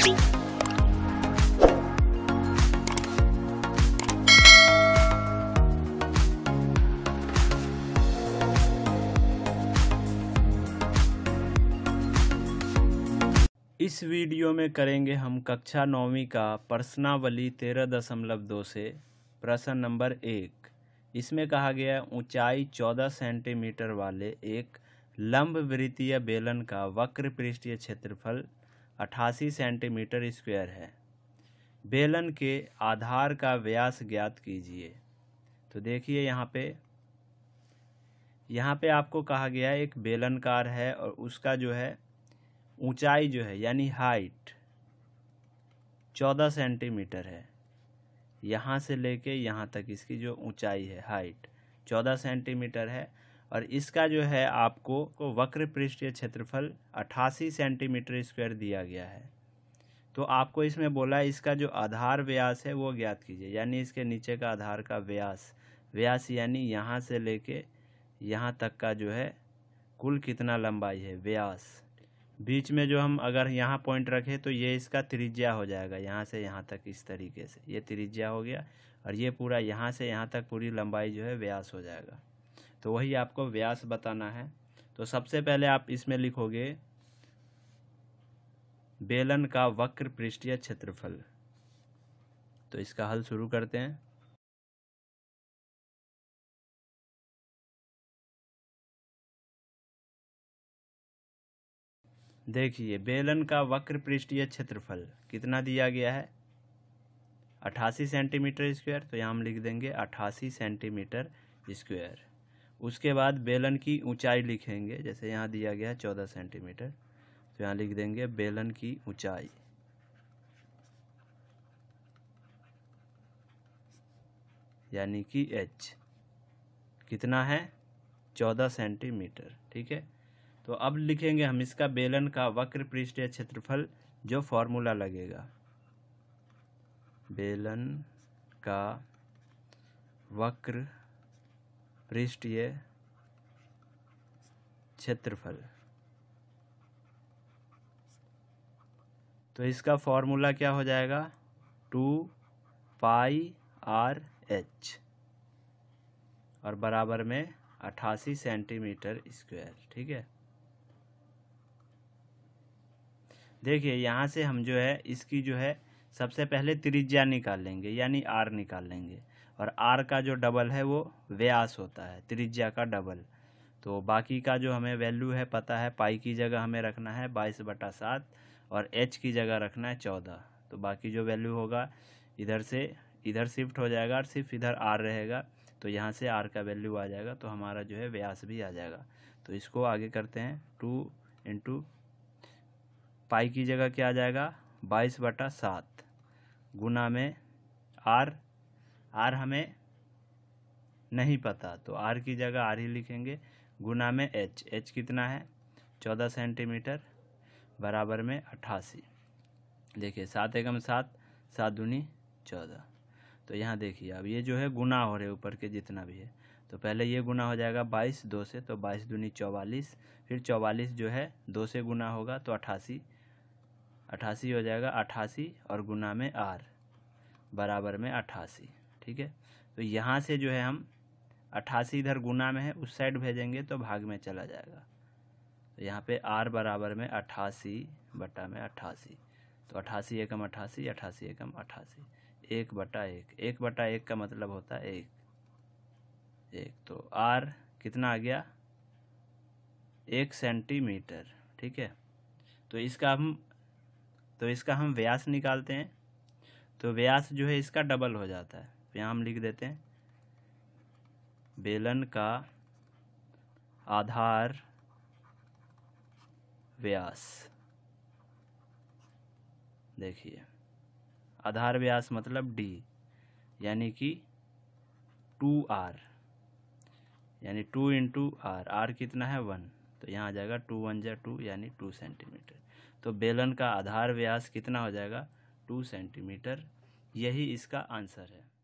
इस वीडियो में करेंगे हम कक्षा नौवीं का प्रश्नावली तेरह दशमलव दो से प्रश्न नंबर एक इसमें कहा गया है ऊंचाई चौदह सेंटीमीटर वाले एक लंब वृत्तीय बेलन का वक्र पृष्ठीय क्षेत्रफल अट्ठासी सेंटीमीटर स्क्वायर है बेलन के आधार का व्यास ज्ञात कीजिए तो देखिए यहाँ पे यहाँ पे आपको कहा गया है एक बेलनकार है और उसका जो है ऊंचाई जो है यानी हाइट चौदह सेंटीमीटर है यहाँ से लेके यहाँ तक इसकी जो ऊंचाई है हाइट चौदह सेंटीमीटर है और इसका जो है आपको को वक्र पृष्ठीय क्षेत्रफल 88 सेंटीमीटर स्क्वायर दिया गया है तो आपको इसमें बोला इसका जो आधार व्यास है वो ज्ञात कीजिए यानी इसके नीचे का आधार का व्यास व्यास यानी यहाँ से लेके यहाँ तक का जो है कुल कितना लंबाई है व्यास बीच में जो हम अगर यहाँ पॉइंट रखें तो ये इसका त्रिज्या हो जाएगा यहाँ से यहाँ तक इस तरीके से ये त्रिज्या हो गया और ये पूरा यहाँ से यहाँ तक पूरी लंबाई जो है व्यास हो जाएगा तो वही आपको व्यास बताना है तो सबसे पहले आप इसमें लिखोगे बेलन का वक्र पृष्ठीय क्षेत्रफल तो इसका हल शुरू करते हैं देखिए बेलन का वक्र पृष्ठीय क्षेत्रफल कितना दिया गया है 88 सेंटीमीटर स्क्वायर तो यहाँ हम लिख देंगे 88 सेंटीमीटर स्क्वायर उसके बाद बेलन की ऊंचाई लिखेंगे जैसे यहाँ दिया गया है चौदह सेंटीमीटर तो यहाँ लिख देंगे बेलन की ऊंचाई यानी कि एच कितना है चौदह सेंटीमीटर ठीक है तो अब लिखेंगे हम इसका बेलन का वक्र पृष्ठीय क्षेत्रफल जो फॉर्मूला लगेगा बेलन का वक्र पृष्ठीय क्षेत्रफल तो इसका फॉर्मूला क्या हो जाएगा टू पाई आर एच और बराबर में अट्ठासी सेंटीमीटर स्क्वायर ठीक है देखिए यहाँ से हम जो है इसकी जो है सबसे पहले त्रिज्या निकाल लेंगे यानी आर निकाल लेंगे और आर का जो डबल है वो व्यास होता है त्रिज्या का डबल तो बाकी का जो हमें वैल्यू है पता है पाई की जगह हमें रखना है बाईस बटा सात और एच की जगह रखना है चौदह तो बाकी जो वैल्यू होगा इधर से इधर शिफ्ट हो जाएगा और सिर्फ इधर आर रहेगा तो यहाँ से आर का वैल्यू आ जाएगा तो हमारा जो है व्यास भी आ जाएगा तो इसको आगे करते हैं टू इंटू पाई की जगह क्या आ जाएगा बाईस बटा सात गुना में आर आर हमें नहीं पता तो आर की जगह आर ही लिखेंगे गुना में एच एच कितना है चौदह सेंटीमीटर बराबर में अट्ठासी देखिए सात एकम सात सात दूनी चौदह तो यहाँ देखिए अब ये जो है गुना हो रहे ऊपर के जितना भी है तो पहले ये गुना हो जाएगा बाईस दो से तो बाईस दूनी चौवालीस फिर चौवालीस जो है दो से गुना होगा तो अट्ठासी अट्ठासी हो जाएगा अट्ठासी और गुना में आर बराबर में अट्ठासी ठीक है तो यहाँ से जो है हम अट्ठासी इधर गुना में है उस साइड भेजेंगे तो भाग में चला जाएगा तो यहाँ पे आर बराबर में अट्ठासी बटा में अट्ठासी तो अट्ठासी एकम अट्ठासी अट्ठासी एकम अट्ठासी एक बटा एक एक बटा एक का मतलब होता है एक एक तो आर कितना आ गया एक सेंटीमीटर ठीक है तो इसका हम तो इसका हम व्यास निकालते हैं तो व्यास जो है इसका डबल हो जाता है यहाँ हम लिख देते हैं बेलन का आधार व्यास देखिए आधार व्यास मतलब डी यानी कि टू आर यानी टू इंटू आर आर कितना है वन तो यहाँ आ जाएगा टू वन जै टू यानी टू सेंटीमीटर तो बेलन का आधार व्यास कितना हो जाएगा टू सेंटीमीटर यही इसका आंसर है